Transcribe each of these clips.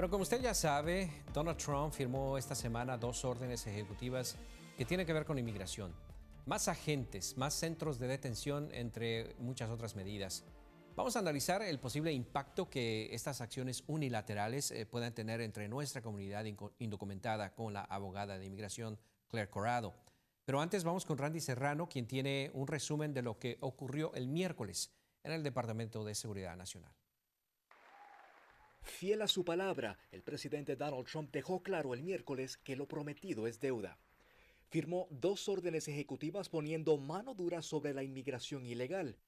Pero como usted ya sabe, Donald Trump firmó esta semana dos órdenes ejecutivas que tienen que ver con inmigración. Más agentes, más centros de detención, entre muchas otras medidas. Vamos a analizar el posible impacto que estas acciones unilaterales eh, puedan tener entre nuestra comunidad indocumentada con la abogada de inmigración Claire Corrado. Pero antes vamos con Randy Serrano, quien tiene un resumen de lo que ocurrió el miércoles en el Departamento de Seguridad Nacional. Fiel a su palabra, el presidente Donald Trump dejó claro el miércoles que lo prometido es deuda. Firmó dos órdenes ejecutivas poniendo mano dura sobre la inmigración ilegal.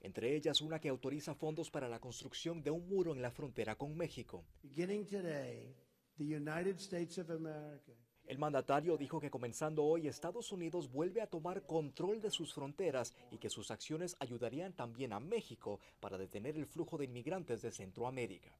Entre ellas una que autoriza fondos para la construcción de un muro en la frontera con México. El mandatario dijo que comenzando hoy Estados Unidos vuelve a tomar control de sus fronteras y que sus acciones ayudarían también a México para detener el flujo de inmigrantes de Centroamérica.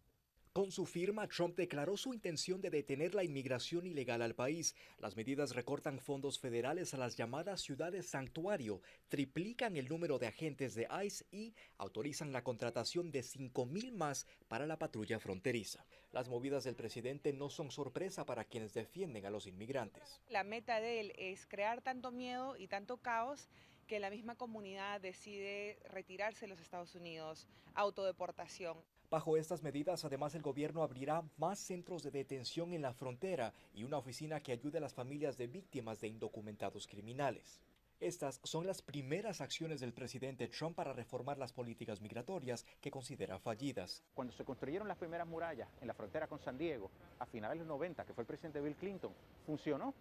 Con su firma, Trump declaró su intención de detener la inmigración ilegal al país. Las medidas recortan fondos federales a las llamadas ciudades santuario, triplican el número de agentes de ICE y autorizan la contratación de 5.000 más para la patrulla fronteriza. Las movidas del presidente no son sorpresa para quienes defienden a los inmigrantes. La meta de él es crear tanto miedo y tanto caos que la misma comunidad decide retirarse de los Estados Unidos, autodeportación. Bajo estas medidas, además, el gobierno abrirá más centros de detención en la frontera y una oficina que ayude a las familias de víctimas de indocumentados criminales. Estas son las primeras acciones del presidente Trump para reformar las políticas migratorias que considera fallidas. Cuando se construyeron las primeras murallas en la frontera con San Diego, a finales de los 90, que fue el presidente Bill Clinton, funcionó.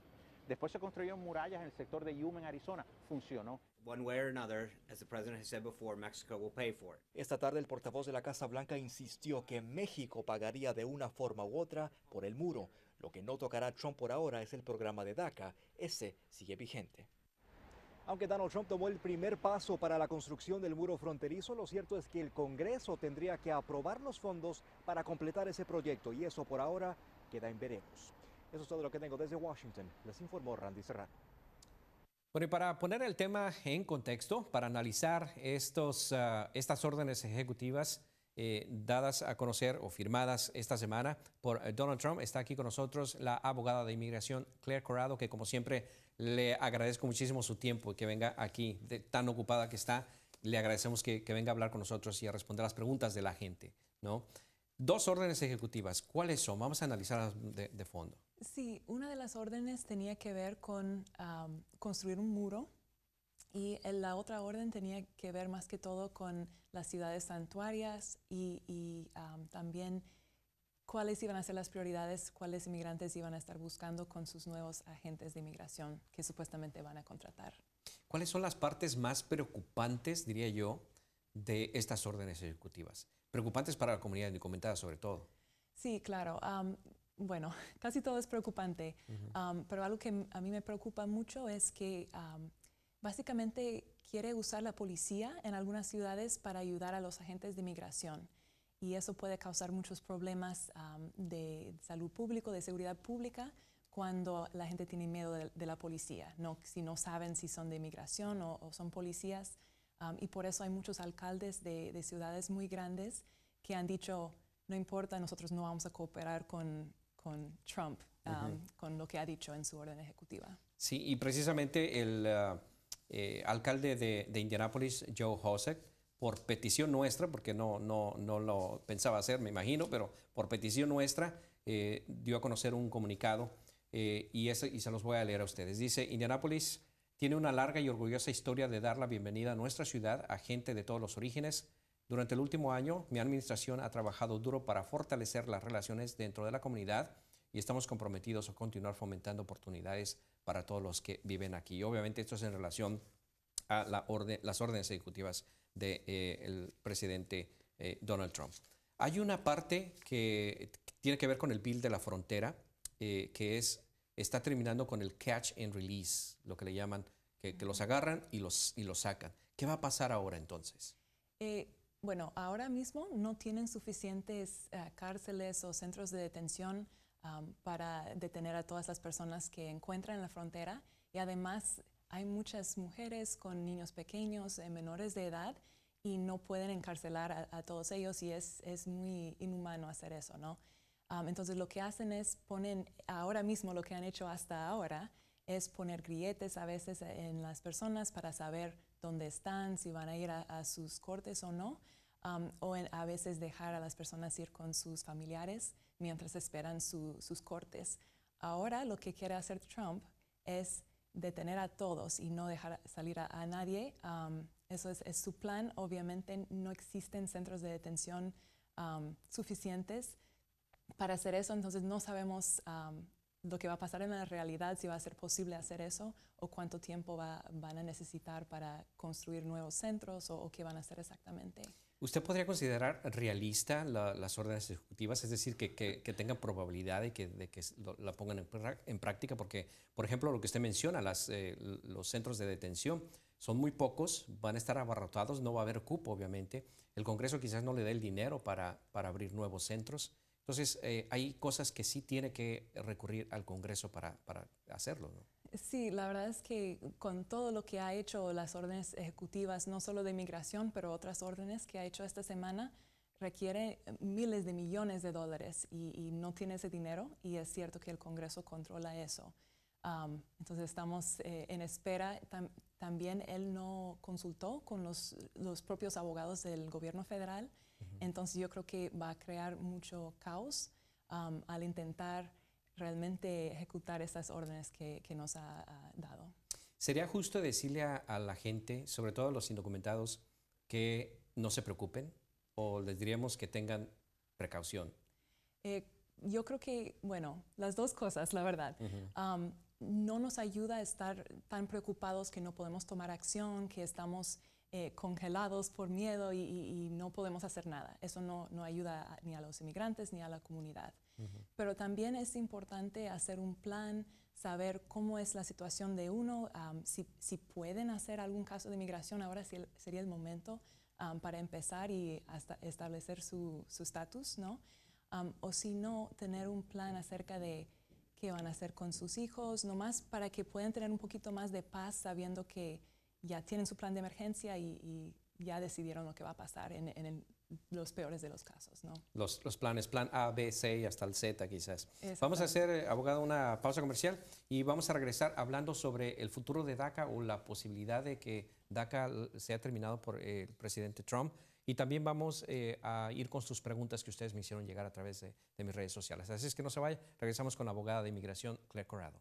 Después se construyeron murallas en el sector de Yuma, en Arizona, funcionó. Esta tarde el portavoz de la Casa Blanca insistió que México pagaría de una forma u otra por el muro. Lo que no tocará Trump por ahora es el programa de DACA. Ese sigue vigente. Aunque Donald Trump tomó el primer paso para la construcción del muro fronterizo, lo cierto es que el Congreso tendría que aprobar los fondos para completar ese proyecto y eso por ahora queda en veremos. Eso es todo lo que tengo desde Washington. Les informó Randy Serrano. Bueno, y para poner el tema en contexto, para analizar estos, ah, estas órdenes ejecutivas eh, dadas a conocer o firmadas esta semana por eh, Donald Trump, está aquí con nosotros la abogada de inmigración Claire Corrado, que como siempre le agradezco muchísimo su tiempo y que venga aquí, de, tan ocupada que está, le agradecemos que, que venga a hablar con nosotros y a responder las preguntas de la gente, ¿no? Dos órdenes ejecutivas, ¿cuáles son? Vamos a analizarlas de, fondo. Sí, una de las órdenes tenía que ver con construir un muro y la otra orden tenía que ver más que todo con las ciudades santuarias y, también cuáles iban a ser las prioridades, cuáles inmigrantes iban a estar buscando con sus nuevos agentes de inmigración que supuestamente van a contratar. ¿Cuáles son las partes más preocupantes, diría yo, de estas órdenes ejecutivas, preocupantes para la comunidad indocumentada sobre todo. Sí, claro. bueno, casi todo es preocupante, pero algo que a mí me preocupa mucho es que básicamente quiere usar la policía en algunas ciudades para ayudar a los agentes de inmigración. y eso puede causar muchos problemas de salud pública, de seguridad pública, cuando la gente tiene miedo de, la policía, si no saben si son de inmigración o son policías. Um, y por eso hay muchos alcaldes de, ciudades muy grandes que han dicho, no importa, nosotros no vamos a cooperar con, con Trump, um, con lo que ha dicho en su orden ejecutiva. Sí, y precisamente el uh, eh, alcalde de, de Indianápolis, Joe Hosek, por petición nuestra, porque no, no, no lo pensaba hacer, me imagino, pero por petición nuestra eh, dio a conocer un comunicado eh, y, y se los voy a leer a ustedes. Dice, Indianápolis tiene una larga y orgullosa historia de dar la bienvenida a nuestra ciudad a gente de todos los orígenes. Durante el último año, mi administración ha trabajado duro para fortalecer las relaciones dentro de la comunidad y estamos comprometidos a continuar fomentando oportunidades para todos los que viven aquí. obviamente esto es en relación a las órdenes ejecutivas del eh, presidente eh, Donald Trump. Hay una parte que tiene que ver con el bill de la frontera, eh, que es está terminando con el catch and release, lo que le llaman, que, los agarran y los, y los sacan. ¿Qué va a pasar ahora entonces? Eh, bueno, ahora mismo no tienen suficientes eh, cárceles o centros de detención para detener a todas las personas que encuentran en la frontera y además hay muchas mujeres con niños pequeños, eh, menores de edad, y no pueden encarcelar a, a todos ellos y es, es, muy inhumano hacer eso, ¿no? entonces lo que hacen es ponen ahora mismo lo que han hecho hasta ahora es poner grilletes a veces en las personas para saber dónde están, si van a ir a, sus cortes o no, o a veces dejar a las personas ir con sus familiares mientras esperan sus cortes. Ahora lo que quiere hacer Trump es detener a todos y no dejar salir a, nadie. eso es, su plan. Obviamente no existen centros de detención suficientes para hacer eso, entonces no sabemos lo que va a pasar en la realidad, si va a ser posible hacer eso o cuánto tiempo van a necesitar para construir nuevos centros o, qué van a hacer exactamente. ¿Usted podría considerar realista las órdenes ejecutivas, es decir, que, tengan probabilidad de que, la pongan en, práctica? Porque, por ejemplo, lo que usted menciona, eh, los centros de detención son muy pocos, van a estar abarrotados, no va a haber cupo, obviamente. El Congreso quizás no le dé el dinero para abrir nuevos centros. Entonces, eh, hay cosas que sí tiene que recurrir al Congreso para, para hacerlo. ¿no? Sí, la verdad es que con todo lo que ha hecho las órdenes ejecutivas, no solo de migración, pero otras órdenes que ha hecho esta semana, requiere miles de millones de dólares y, no tiene ese dinero y es cierto que el Congreso controla eso. entonces estamos eh, en espera. también él no consultó con los, los propios abogados del gobierno federal entonces yo creo que va a crear mucho caos um, al intentar realmente ejecutar estas órdenes que, nos ha, dado. ¿Sería justo decirle a, la gente, sobre todo a los indocumentados, que no se preocupen o les diríamos que tengan precaución? Eh, yo creo que, bueno, las dos cosas, la verdad. Um, no nos ayuda a estar tan preocupados que no podemos tomar acción, que estamos eh, congelados por miedo y, no podemos hacer nada. Eso no, ayuda ni a los inmigrantes ni a la comunidad. Pero también es importante hacer un plan, saber cómo es la situación de uno, si, pueden hacer algún caso de inmigración, ahora sí, sería el momento para empezar y establecer su estatus, ¿no? o si no, tener un plan acerca de qué van a hacer con sus hijos, nomás para que puedan tener un poquito más de paz sabiendo que ya tienen su plan de emergencia y, ya decidieron lo que va a pasar en, los peores de los casos, ¿no? Los, los, planes, plan A, B, C y hasta el Z quizás. Vamos a hacer, eh, abogado, una pausa comercial y vamos a regresar hablando sobre el futuro de DACA o la posibilidad de que DACA sea terminado por eh, el presidente Trump. Y también vamos eh, a ir con sus preguntas que ustedes me hicieron llegar a través de, de mis redes sociales. Así es que no se vaya, regresamos con la abogada de inmigración, Claire Corrado.